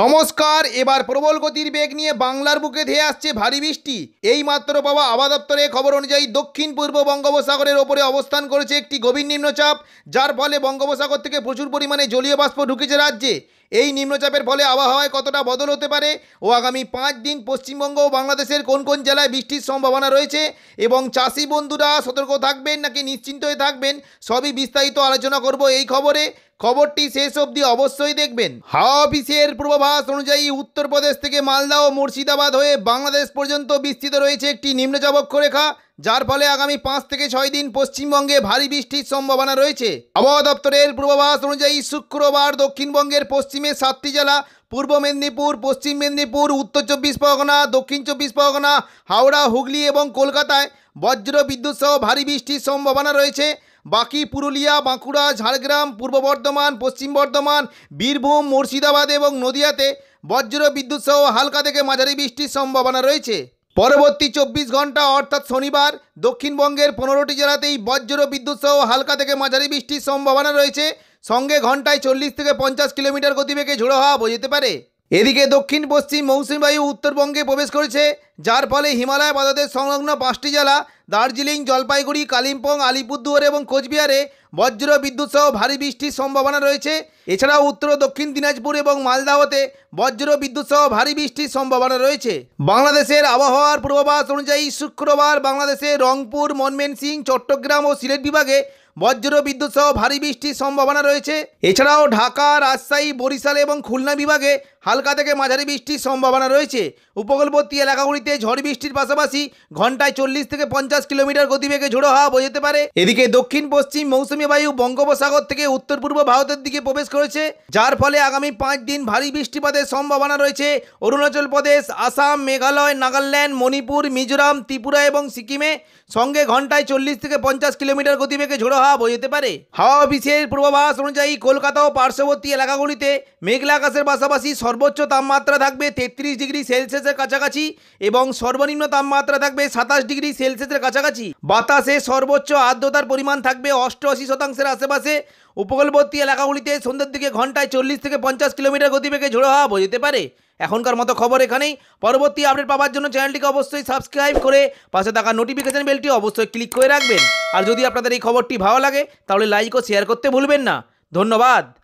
নমস্কার এবার প্রবল গতির বেগ নিয়ে বাংলার বুকে ধেয়ে আসছে ভারী বৃষ্টি এই মাত্র পাওয়া আবহাওয়া দপ্তরের খবর অনুযায়ী দক্ষিণ পূর্ব বঙ্গোপসাগরের ওপরে অবস্থান করেছে একটি গভীর নিম্নচাপ যার ফলে বঙ্গোপসাগর থেকে প্রচুর পরিমাণে জলীয় বাষ্প ঢুকেছে রাজ্যে এই নিম্নচাপের ফলে আবহাওয়ায় কতটা বদল হতে পারে ও আগামী পাঁচ দিন পশ্চিমবঙ্গ ও বাংলাদেশের কোন কোন জেলায় বৃষ্টির সম্ভাবনা রয়েছে এবং চাষি বন্ধুরা সতর্ক থাকবেন নাকি নিশ্চিন্ত হয়ে থাকবেন সবই বিস্তারিত আলোচনা করব এই খবরে খবরটি শেষ অবধি অবশ্যই দেখবেন হাওয়া অফিসের পূর্বাভাস অনুযায়ী উত্তরপ্রদেশ থেকে মালদা ও মুর্শিদাবাদ হয়ে বাংলাদেশ পর্যন্ত বিস্তৃত রয়েছে একটি নিম্নচাপ অক্ষরেখা যার ফলে আগামী পাঁচ থেকে ছয় দিন পশ্চিমবঙ্গে ভারী বৃষ্টির সম্ভাবনা রয়েছে আবহাওয়া দপ্তরের পূর্বাভাস অনুযায়ী শুক্রবার দক্ষিণবঙ্গের পশ্চিমে সাতটি জেলা পূর্ব মেদিনীপুর পশ্চিম মেদিনীপুর উত্তর চব্বিশ পরগনা দক্ষিণ চব্বিশ পরগনা হাওড়া হুগলি এবং কলকাতায় বজ্র বিদ্যুৎ সহ ভারী বৃষ্টির সম্ভাবনা রয়েছে বাকি পুরুলিয়া বাঁকুড়া ঝাড়গ্রাম পূর্ব বর্ধমান পশ্চিম বর্ধমান বীরভূম মুর্শিদাবাদ এবং নদিয়াতে বজ্র বিদ্যুৎ সহ হালকা থেকে মাঝারি বৃষ্টির সম্ভাবনা রয়েছে পরবর্তী চব্বিশ ঘন্টা অর্থাৎ শনিবার দক্ষিণবঙ্গের পনেরোটি জেলাতেই বজ্র বিদ্যুৎ সহ হালকা থেকে মাঝারি বৃষ্টির সম্ভাবনা রয়েছে সঙ্গে ঘন্টায় চল্লিশ থেকে পঞ্চাশ কিলোমিটার গতিবেগে ঝোড়ো হওয়া বোঝাতে পারে এদিকে দক্ষিণ পশ্চিম মৌসুমী বায়ু উত্তরবঙ্গে প্রবেশ করেছে যার ফলে হিমালয় বাদাদের সংলগ্ন পাঁচটি জেলা দার্জিলিং জলপাইগুড়ি কালিম্পং আলিপুরদুয়ার এবং কোচবিহারে বজ্র বিদ্যুৎ সহ ভারী বৃষ্টির সম্ভাবনা রয়েছে এছাড়াও উত্তর ও দক্ষিণ দিনাজপুর এবং মালদাহতে বজ্র বিদ্যুৎ সহ ভারী বৃষ্টির সম্ভাবনা রয়েছে বাংলাদেশের আবহাওয়ার পূর্বাভাস অনুযায়ী শুক্রবার বাংলাদেশে রংপুর মনমেনসিং চট্টগ্রাম ও সিলেট বিভাগে বজ্র বিদ্যুৎ সহ ভারী বৃষ্টির সম্ভাবনা রয়েছে এছাড়াও ঢাকা রাজশাহী বরিশাল এবং খুলনা বিভাগে হালকা থেকে মাঝারি বৃষ্টির সম্ভাবনা রয়েছে উপকূলবর্তী এলাকাগুলিতে ঝড় বৃষ্টির পাশাপাশি ঘন্টায় চল্লিশ থেকে পঞ্চাশ কিলোমিটার গতিবেগে ঝোড়ো হাওয়া বোঝাতে পারে এদিকে দক্ষিণ পশ্চিম মৌসুমী বায়ু বঙ্গোপসাগর থেকে উত্তর পূর্ব ভারতের দিকে প্রবেশ করেছে যার ফলে আগামী পাঁচ দিন ভারী বৃষ্টিপাতের সম্ভাবনা রয়েছে অরুণাচল প্রদেশ আসাম মেঘালয় নাগাল্যান্ড মণিপুর মিজোরাম ত্রিপুরা এবং সিকিমে সঙ্গে ঘন্টায় চল্লিশ থেকে পঞ্চাশ কিলোমিটার গতিবেগে ঝোড়ো হাওয়া বইতে পারে হাওয়া অফিসের পূর্বাভাস অনুযায়ী কলকাতা ও পার্শ্ববর্তী এলাকাগুলিতে মেঘলা আকাশের পাশাপাশি সর্বোচ্চ তাপমাত্রা থাকবে তেত্রিশ ডিগ্রি সেলসিয়াসের কাছাকাছি এবং সর্বনিম্ন তাপমাত্রা থাকবে সাতাশ ডিগ্রি সেলসিয়াসের কাছাকাছি বাতাসে সর্বোচ্চ আর্দ্রতার পরিমাণ থাকবে অষ্টআশি শতাংশের আশেপাশে উপকূলবর্তী এলাকাগুলিতে সন্ধ্যের দিকে ঘন্টায় চল্লিশ থেকে পঞ্চাশ কিলোমিটার গতিবেগে ঝোড়ো হওয়া বোঝাতে পারে এখনকার মতো খবর এখানেই পরবর্তী আপডেট পাওয়ার জন্য চ্যানেলটিকে অবশ্যই সাবস্ক্রাইব করে পাশে থাকা নোটিফিকেশান বেলটি অবশ্যই ক্লিক করে রাখবেন আর যদি আপনাদের এই খবরটি ভালো লাগে তাহলে লাইক ও শেয়ার করতে ভুলবেন না ধন্যবাদ